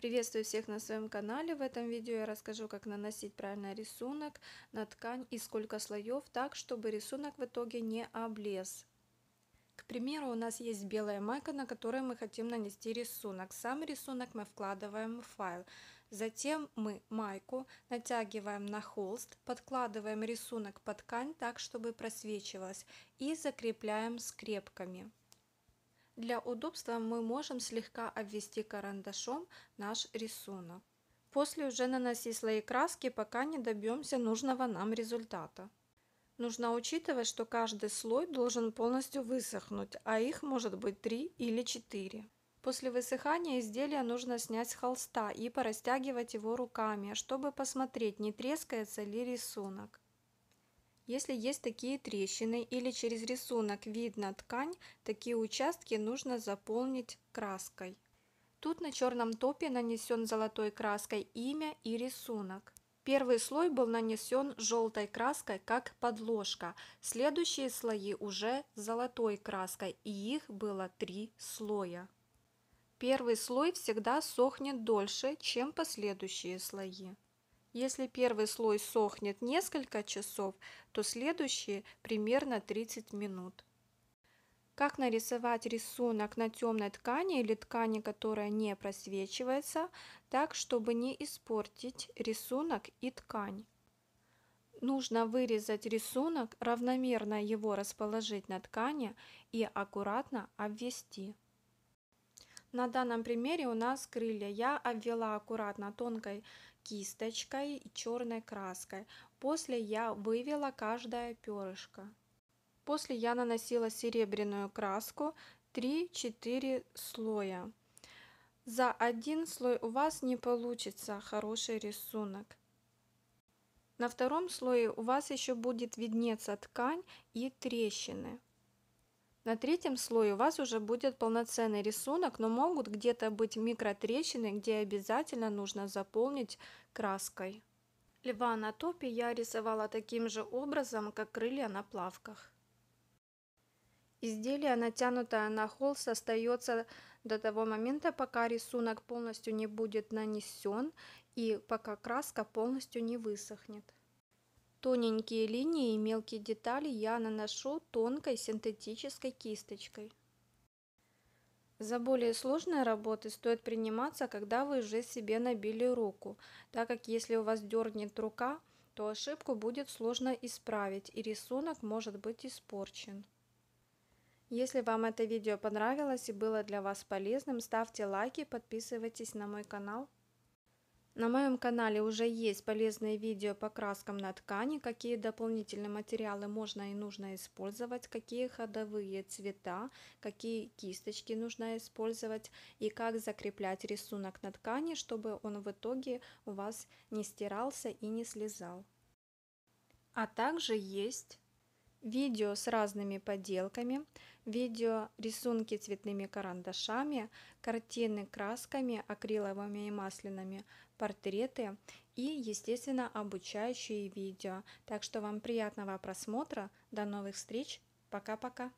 Приветствую всех на своем канале. В этом видео я расскажу, как наносить правильно рисунок на ткань и сколько слоев, так, чтобы рисунок в итоге не облез. К примеру, у нас есть белая майка, на которой мы хотим нанести рисунок. Сам рисунок мы вкладываем в файл. Затем мы майку натягиваем на холст, подкладываем рисунок под ткань так, чтобы просвечивалось и закрепляем скрепками. Для удобства мы можем слегка обвести карандашом наш рисунок. После уже наноси слои краски, пока не добьемся нужного нам результата. Нужно учитывать, что каждый слой должен полностью высохнуть, а их может быть 3 или 4. После высыхания изделия нужно снять с холста и порастягивать его руками, чтобы посмотреть, не трескается ли рисунок. Если есть такие трещины или через рисунок видно ткань, такие участки нужно заполнить краской. Тут на черном топе нанесен золотой краской имя и рисунок. Первый слой был нанесен желтой краской, как подложка. Следующие слои уже золотой краской, и их было три слоя. Первый слой всегда сохнет дольше, чем последующие слои. Если первый слой сохнет несколько часов, то следующие примерно 30 минут. Как нарисовать рисунок на темной ткани или ткани, которая не просвечивается, так, чтобы не испортить рисунок и ткань. Нужно вырезать рисунок, равномерно его расположить на ткани и аккуратно обвести. На данном примере у нас крылья я обвела аккуратно тонкой кисточкой и черной краской. После я вывела каждое перышко. После я наносила серебряную краску 3-4 слоя. За один слой у вас не получится хороший рисунок. На втором слое у вас еще будет виднеться ткань и трещины. На третьем слое у вас уже будет полноценный рисунок, но могут где-то быть микротрещины, где обязательно нужно заполнить краской. Льва на топе я рисовала таким же образом, как крылья на плавках. Изделие, натянутое на холст, остается до того момента, пока рисунок полностью не будет нанесен и пока краска полностью не высохнет. Тоненькие линии и мелкие детали я наношу тонкой синтетической кисточкой. За более сложные работы стоит приниматься, когда вы уже себе набили руку, так как если у вас дернет рука, то ошибку будет сложно исправить и рисунок может быть испорчен. Если вам это видео понравилось и было для вас полезным, ставьте лайки, подписывайтесь на мой канал. На моем канале уже есть полезные видео по краскам на ткани, какие дополнительные материалы можно и нужно использовать, какие ходовые цвета, какие кисточки нужно использовать и как закреплять рисунок на ткани, чтобы он в итоге у вас не стирался и не слезал. А также есть видео с разными поделками, видео рисунки цветными карандашами, картины красками, акриловыми и масляными, портреты и, естественно, обучающие видео. Так что вам приятного просмотра, до новых встреч, пока-пока!